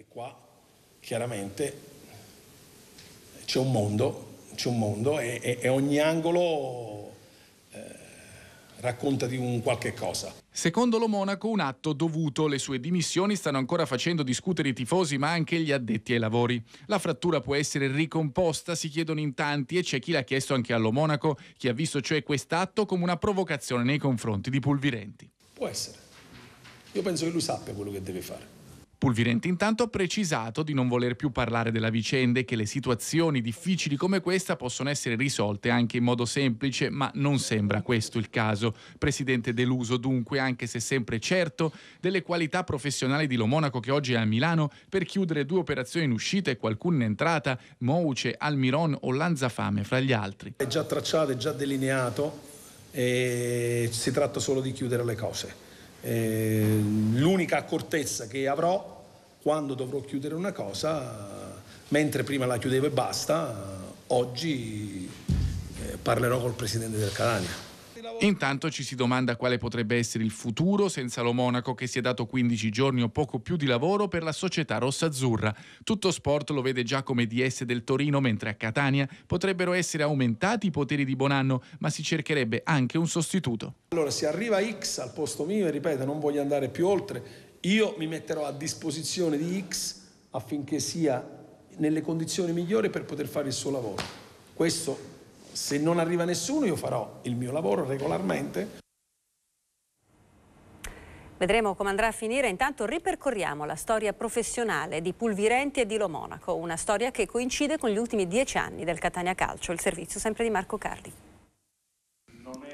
Perché qua chiaramente c'è un mondo, c'è un mondo e, e, e ogni angolo eh, racconta di un qualche cosa. Secondo lo Monaco un atto dovuto, le sue dimissioni stanno ancora facendo discutere i tifosi ma anche gli addetti ai lavori. La frattura può essere ricomposta, si chiedono in tanti e c'è chi l'ha chiesto anche allo Monaco, chi ha visto cioè quest'atto come una provocazione nei confronti di Pulvirenti. Può essere. Io penso che lui sappia quello che deve fare. Pulvirenti intanto ha precisato di non voler più parlare della vicenda e che le situazioni difficili come questa possono essere risolte anche in modo semplice, ma non sembra questo il caso. Presidente deluso dunque, anche se sempre certo, delle qualità professionali di Lo Monaco che oggi è a Milano per chiudere due operazioni in uscita e qualcuna in entrata, Mouce, Almiron o Lanzafame fra gli altri. È già tracciato, è già delineato e si tratta solo di chiudere le cose eh, l'unica accortezza che avrò quando dovrò chiudere una cosa, mentre prima la chiudevo e basta, oggi eh, parlerò col presidente del Catania. Intanto ci si domanda quale potrebbe essere il futuro senza lo Monaco che si è dato 15 giorni o poco più di lavoro per la società rossa-azzurra. Tutto sport lo vede già come DS del Torino, mentre a Catania potrebbero essere aumentati i poteri di Bonanno, ma si cercherebbe anche un sostituto. Allora, se arriva X al posto mio, e ripeto, non voglio andare più oltre, io mi metterò a disposizione di X affinché sia nelle condizioni migliori per poter fare il suo lavoro. Questo se non arriva nessuno io farò il mio lavoro regolarmente. Vedremo come andrà a finire, intanto ripercorriamo la storia professionale di Pulvirenti e di Lo Monaco, una storia che coincide con gli ultimi dieci anni del Catania Calcio, il servizio sempre di Marco Carli.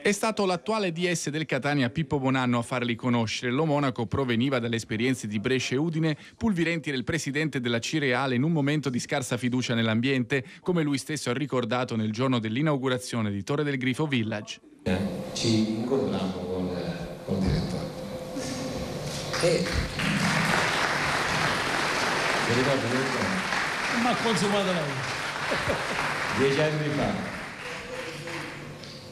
È stato l'attuale DS del Catania Pippo Bonanno a farli conoscere. Lo monaco proveniva dalle esperienze di Brescia e Udine, Pulvirenti del presidente della Cireale in un momento di scarsa fiducia nell'ambiente, come lui stesso ha ricordato nel giorno dell'inaugurazione di Torre del Grifo Village. Ci incontriamo con, eh, con il direttore. E... Mi ricordo, mi ricordo. Ma consumato la vita. Dieci anni fa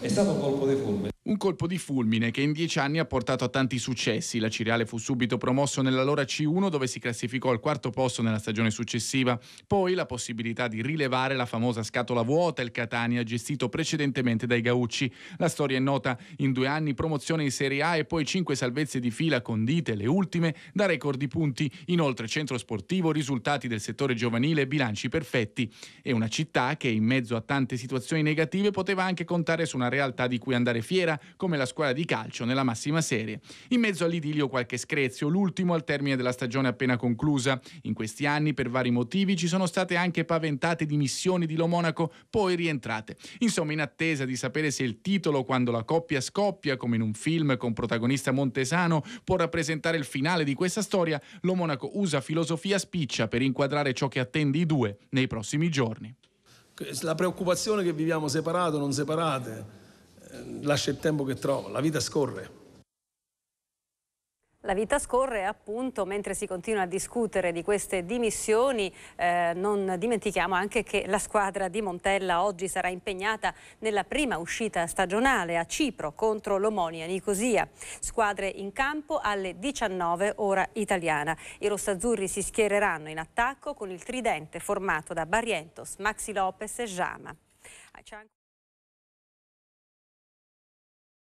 è stato un colpo deforme un colpo di fulmine che in dieci anni ha portato a tanti successi. La Cireale fu subito promosso nell'allora C1 dove si classificò al quarto posto nella stagione successiva. Poi la possibilità di rilevare la famosa scatola vuota il Catania gestito precedentemente dai Gaucci. La storia è nota. In due anni promozione in Serie A e poi cinque salvezze di fila condite, le ultime, da record di punti. Inoltre centro sportivo, risultati del settore giovanile, bilanci perfetti. E una città che in mezzo a tante situazioni negative poteva anche contare su una realtà di cui andare fiera classifica come la squadra di calcio nella massima serie. In mezzo all'idilio qualche screzio, l'ultimo al termine della stagione appena conclusa. In questi anni, per vari motivi, ci sono state anche paventate dimissioni di Lo Monaco, poi rientrate. Insomma, in attesa di sapere se il titolo, quando la coppia scoppia, come in un film con protagonista Montesano, può rappresentare il finale di questa storia, Lo Monaco usa filosofia spiccia per inquadrare ciò che attende i due nei prossimi giorni. La preoccupazione che viviamo separato o non separate, eh, lascia il tempo che trova, la vita scorre. La vita scorre appunto mentre si continua a discutere di queste dimissioni, eh, non dimentichiamo anche che la squadra di Montella oggi sarà impegnata nella prima uscita stagionale a Cipro contro l'Omonia Nicosia, squadre in campo alle 19 ora italiana. I rossazzurri si schiereranno in attacco con il tridente formato da Barrientos, Maxi Lopez e Jama. Ah,